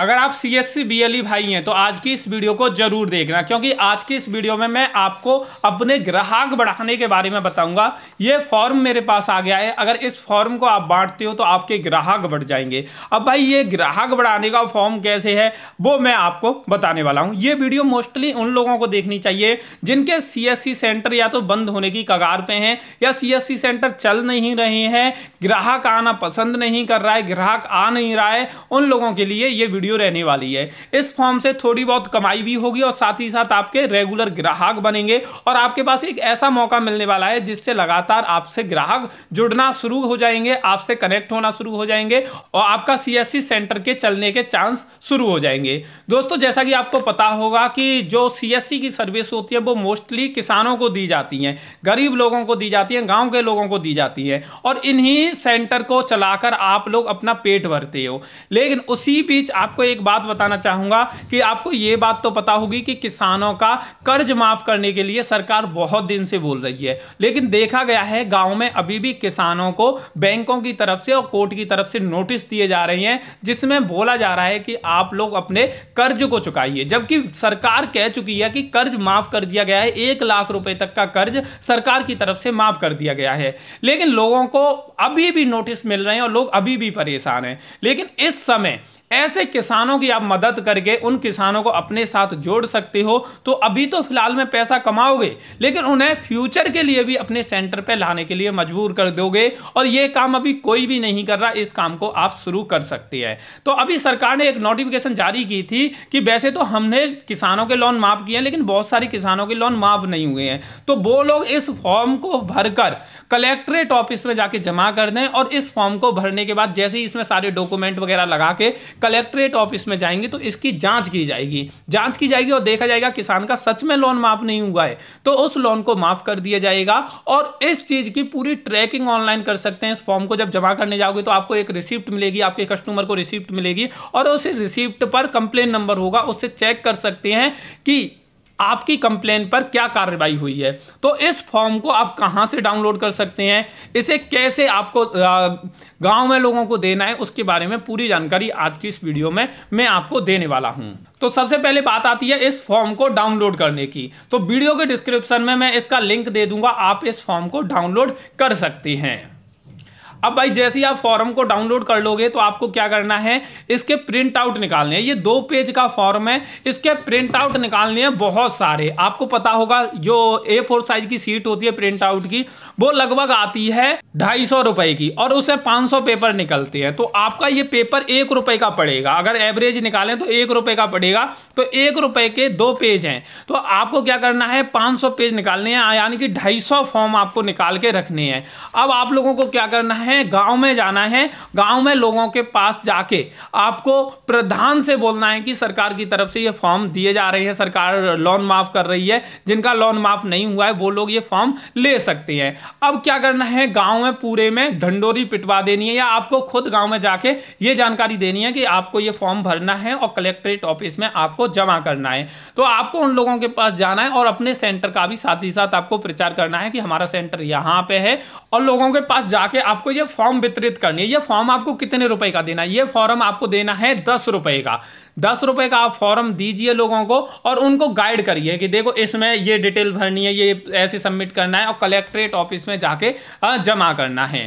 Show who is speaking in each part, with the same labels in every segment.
Speaker 1: अगर आप C S C B L E भाई हैं तो आज की इस वीडियो को जरूर देखना क्योंकि आज की इस वीडियो में मैं आपको अपने ग्राहक बढ़ाने के बारे में बताऊंगा ये फॉर्म मेरे पास आ गया है अगर इस फॉर्म को आप बांटते हो तो आपके ग्राहक बढ़ जाएंगे अब भाई ये ग्राहक बढ़ाने का फॉर्म कैसे है वो मैं आपको बताने वाला हूँ ये वीडियो मोस्टली उन लोगों को देखनी चाहिए जिनके सी एस सी सेंटर या तो बंद होने की कगार पर हैं या सी एस सी सेंटर चल नहीं रहे हैं ग्राहक आना पसंद नहीं कर रहा है ग्राहक आ नहीं रहा है उन लोगों के लिए ये वीडियो वीडियो रहने वाली है इस फॉर्म से थोड़ी बहुत कमाई भी होगी और साथ ही साथ आपके रेगुलर ग्राहक बनेंगे और आपके पास एक ऐसा मौका मिलने वाला है जिससे लगातार आपसे ग्राहक जुड़ना शुरू हो जाएंगे आपसे कनेक्ट होना शुरू हो जाएंगे और आपका सी सेंटर के चलने के चांस शुरू हो जाएंगे दोस्तों जैसा कि आपको पता होगा कि जो सी की सर्विस होती है वो मोस्टली किसानों को दी जाती हैं गरीब लोगों को दी जाती हैं गांव के लोगों को दी जाती है और इन्हीं सेंटर को चलाकर आप लोग अपना पेट भरते हो लेकिन उसी बीच आप आपको एक बात बताना चाहूंगा कि आपको यह बात तो पता होगी कि किसानों का कर्ज माफ़ करने के लिए सरकार बहुत दिन से बोल रही है लेकिन देखा गया है गांव में अभी भी किसानों को बैंकों की तरफ से और कोर्ट की तरफ से नोटिस दिए जा रहे हैं जिसमें बोला जा रहा है कि आप लोग अपने कर्ज को चुकाइए जबकि सरकार कह चुकी है कि कर्ज माफ़ कर दिया गया है एक लाख रुपए तक का कर्ज सरकार की तरफ से माफ़ कर दिया गया है लेकिन लोगों को अभी भी नोटिस मिल रहे हैं और लोग अभी भी परेशान हैं लेकिन इस समय ऐसे किसानों की आप मदद करके उन किसानों को अपने साथ जोड़ सकते हो तो अभी तो फिलहाल में पैसा कमाओगे लेकिन उन्हें फ्यूचर के लिए भी अपने सेंटर पर लाने के लिए मजबूर कर दोगे और ये काम अभी कोई भी नहीं कर रहा इस काम को आप शुरू कर सकते हैं तो अभी सरकार ने एक नोटिफिकेशन जारी की थी कि वैसे तो हमने किसानों के लोन माफ किए हैं लेकिन बहुत सारे किसानों के लोन माफ नहीं हुए हैं तो वो लोग इस फॉर्म को भरकर कलेक्ट्रेट ऑफिस में जाके जमा कर दें और इस फॉर्म को भरने के बाद जैसे ही इसमें सारे डॉक्यूमेंट वगैरह लगा के कलेक्ट्रेट ऑफिस में जाएंगे तो इसकी जाँच की जाएगी जाँच की जाएगी और देखा जाएगा किसान का सच में लोन माफ नहीं हुआ है तो उस लोन को माफ कर दिया जाएगा और इस चीज़ की पूरी ट्रैकिंग ऑनलाइन कर सकते हैं इस फॉर्म को जब जमा करने जाओगे तो आपको एक रिसिप्ट मिलेगी आपके कस्टमर को रिसिप्ट मिलेगी और उस रिसिप्ट पर कंप्लेन नंबर होगा उससे चेक कर सकते हैं कि आपकी कंप्लेन पर क्या कार्रवाई हुई है तो इस फॉर्म को आप कहां से डाउनलोड कर सकते हैं इसे कैसे आपको गांव में लोगों को देना है उसके बारे में पूरी जानकारी आज की इस वीडियो में मैं आपको देने वाला हूं तो सबसे पहले बात आती है इस फॉर्म को डाउनलोड करने की तो वीडियो के डिस्क्रिप्शन में मैं इसका लिंक दे दूंगा आप इस फॉर्म को डाउनलोड कर सकते हैं अब भाई जैसे ही आप फॉर्म को डाउनलोड कर लोगे तो आपको क्या करना है इसके प्रिंट आउट निकालने हैं ये दो पेज का फॉर्म है इसके प्रिंट आउट निकालने हैं बहुत सारे आपको पता होगा जो ए फोर साइज की सीट होती है प्रिंट आउट की वो लगभग आती है ढाई सौ रुपए की और उससे पाँच सौ पेपर निकलते हैं तो आपका ये पेपर एक रुपए का पड़ेगा अगर एवरेज निकालें तो एक रुपए का पड़ेगा तो एक रुपए के दो पेज हैं तो आपको क्या करना है पाँच सौ पेज निकालने हैं यानी कि ढाई सौ फॉर्म आपको निकाल के रखने हैं अब आप लोगों को क्या करना है है गांव में जाना है गांव में लोगों के पास जाके आपको प्रधान से बोलना है कि सरकार की तरफ से ये फॉर्म दिए जा रहे हैं सरकार लोन माफ़ कर रही है जिनका लोन माफ़ नहीं हुआ है वो लोग ये फॉर्म ले सकते हैं अब क्या करना है गाँव में पूरे में ढंडोरी पिटवा देनी है या आपको खुद गाँव में जाके ये जानकारी देनी है कि आपको ये फॉर्म भरना है और कलेक्ट्रेट ऑफिस में आपको जमा करना है तो आपको उन लोगों के पास जाना है और अपने सेंटर का भी साथ ही साथ आपको प्रचार करना है कि हमारा सेंटर यहां पे है और लोगों के पास जाके आपको मुझे फॉर्म वितरित करनी है ये फॉर्म आपको कितने रुपए का देना है ये फॉर्म आपको देना है दस रुपए का दस रुपए का आप फॉर्म दीजिए लोगों को और उनको गाइड करिए कि देखो इसमें ये डिटेल भरनी है ये ऐसे सबमिट करना है और कलेक्ट्रेट ऑफिस में जाके जमा करना है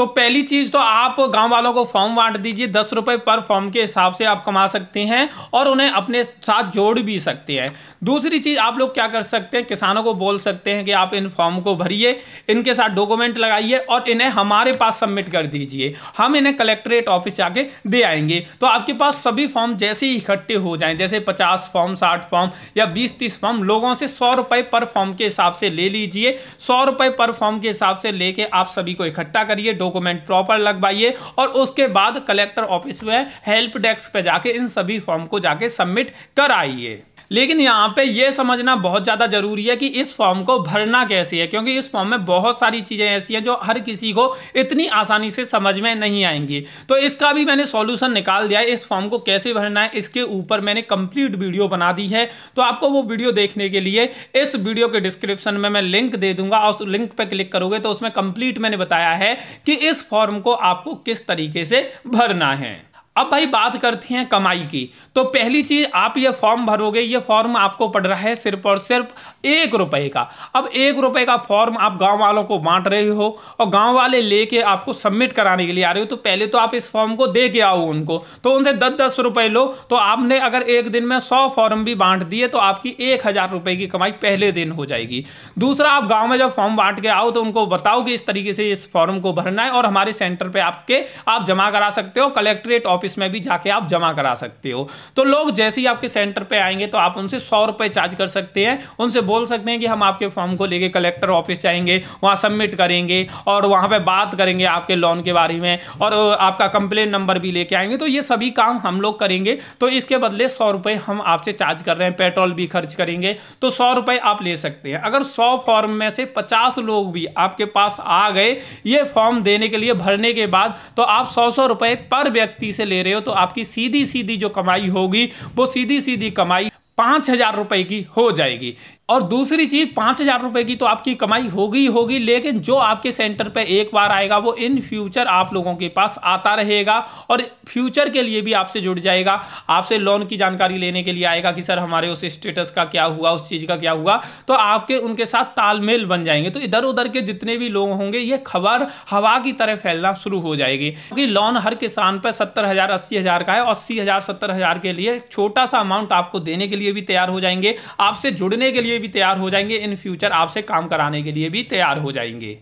Speaker 1: तो पहली चीज़ तो आप गांव वालों को फॉर्म बांट दीजिए दस रुपए पर फॉर्म के हिसाब से आप कमा सकते हैं और उन्हें अपने साथ जोड़ भी सकते हैं दूसरी चीज़ आप लोग क्या कर सकते हैं किसानों को बोल सकते हैं कि आप इन फॉर्म को भरिए इनके साथ डॉक्यूमेंट लगाइए और इन्हें हमारे पास सबमिट कर दीजिए हम इन्हें कलेक्ट्रेट ऑफिस जाके दे आएंगे तो आपके पास सभी फॉर्म जैसे ही इकट्ठे हो जाए जैसे पचास फॉर्म साठ फॉर्म या बीस तीस फॉर्म लोगों से सौ रुपए पर फॉर्म के हिसाब से ले लीजिए सौ रुपए पर फॉर्म के हिसाब से लेके आप सभी को इकट्ठा करिए डॉक्यूमेंट प्रॉपर लगवाइए और उसके बाद कलेक्टर ऑफिस में हेल्प डेस्क पे जाके इन सभी फॉर्म को जाके सबमिट कराइए लेकिन यहाँ पे ये समझना बहुत ज़्यादा ज़रूरी है कि इस फॉर्म को भरना कैसे है क्योंकि इस फॉर्म में बहुत सारी चीज़ें ऐसी हैं जो हर किसी को इतनी आसानी से समझ में नहीं आएंगी तो इसका भी मैंने सॉल्यूशन निकाल दिया है इस फॉर्म को कैसे भरना है इसके ऊपर मैंने कंप्लीट वीडियो बना दी है तो आपको वो वीडियो देखने के लिए इस वीडियो के डिस्क्रिप्शन में मैं लिंक दे दूंगा और उस लिंक पर क्लिक करोगे तो उसमें कंप्लीट मैंने बताया है कि इस फॉर्म को आपको किस तरीके से भरना है अब भाई बात करते हैं कमाई की तो पहली चीज़ आप ये फॉर्म भरोगे ये फॉर्म आपको पड़ रहा है सिर्फ और सिर्फ एक रुपए का अब एक रुपए का फॉर्म आप गांव वालों को बांट रहे हो और गांव वाले लेके आपको सबमिट कराने के लिए आ रहे हो तो पहले तो आप इस फॉर्म को दे के आओ उनको तो उनसे दस दस रुपए लो तो आपने अगर एक दिन में सौ फॉर्म भी बांट दिए तो आपकी एक हज़ार रुपए की कमाई पहले दिन हो जाएगी दूसरा आप गाँव में जब फॉर्म बांट के आओ तो उनको बताओ कि इस तरीके से इस फॉर्म को भरना है और हमारे सेंटर पर आपके आप जमा करा सकते हो कलेक्ट्रेट ऑफिस ऑफिस में भी जाके आप जमा करा सकते हो तो लोग जैसे ही आपके सेंटर पे आएंगे तो आप उनसे सौ रुपए चार्ज कर सकते हैं उनसे बोल सकते हैं कि हम आपके फॉर्म को लेके कलेक्टर ऑफिस जाएंगे वहां सबमिट करेंगे और वहां पर बात करेंगे आपके लोन के बारे में और आपका कंप्लेन नंबर भी लेके आएंगे तो ये सभी काम हम लोग करेंगे तो इसके बदले सौ रुपए हम आपसे चार्ज कर रहे हैं पेट्रोल भी खर्च करेंगे तो सौ रुपए आप ले सकते हैं अगर सौ फॉर्म में से पचास लोग भी आपके पास आ गए ये फॉर्म देने के लिए भरने के बाद तो आप सौ सौ रुपए पर व्यक्ति से ले रहे हो तो आपकी सीधी सीधी जो कमाई होगी वो सीधी सीधी कमाई पाँच हजार रुपये की हो जाएगी और दूसरी चीज़ पांच हज़ार रुपए की तो आपकी कमाई होगी होगी लेकिन जो आपके सेंटर पे एक बार आएगा वो इन फ्यूचर आप लोगों के पास आता रहेगा और फ्यूचर के लिए भी आपसे जुड़ जाएगा आपसे लोन की जानकारी लेने के लिए आएगा कि सर हमारे उस स्टेटस का क्या हुआ उस चीज़ का क्या हुआ तो आपके उनके साथ तालमेल बन जाएंगे तो इधर उधर के जितने भी लोग होंगे ये खबर हवा की तरह फैलना शुरू हो जाएगी क्योंकि तो लोन हर किसान पर सत्तर हज़ार अस्सी हज़ार का है अस्सी हज़ार सत्तर हज़ार के लिए छोटा सा अमाउंट आपको देने के लिए भी तैयार हो जाएंगे आपसे जुड़ने के लिए भी तैयार हो जाएंगे इन फ्यूचर आपसे काम कराने के लिए भी तैयार हो जाएंगे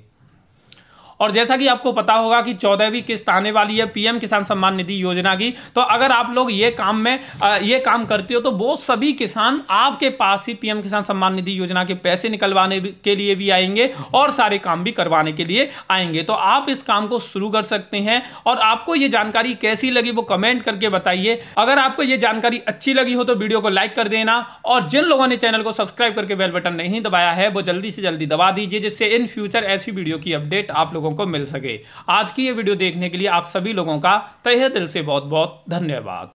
Speaker 1: और जैसा कि आपको पता होगा कि चौदहवीं किस्त आने वाली है पीएम किसान सम्मान निधि योजना की तो अगर आप लोग ये काम में ये काम करते हो तो वो सभी किसान आपके पास ही पीएम किसान सम्मान निधि योजना के पैसे निकलवाने के लिए भी आएंगे और सारे काम भी करवाने के लिए आएंगे तो आप इस काम को शुरू कर सकते हैं और आपको ये जानकारी कैसी लगी वो कमेंट करके बताइए अगर आपको ये जानकारी अच्छी लगी हो तो वीडियो को लाइक कर देना और जिन लोगों ने चैनल को सब्सक्राइब करके बेल बटन नहीं दबाया है वो जल्दी से जल्दी दबा दीजिए जिससे इन फ्यूचर ऐसी वीडियो की अपडेट आप लोगों लोगों को मिल सके आज की ये वीडियो देखने के लिए आप सभी लोगों का तहे दिल से बहुत बहुत धन्यवाद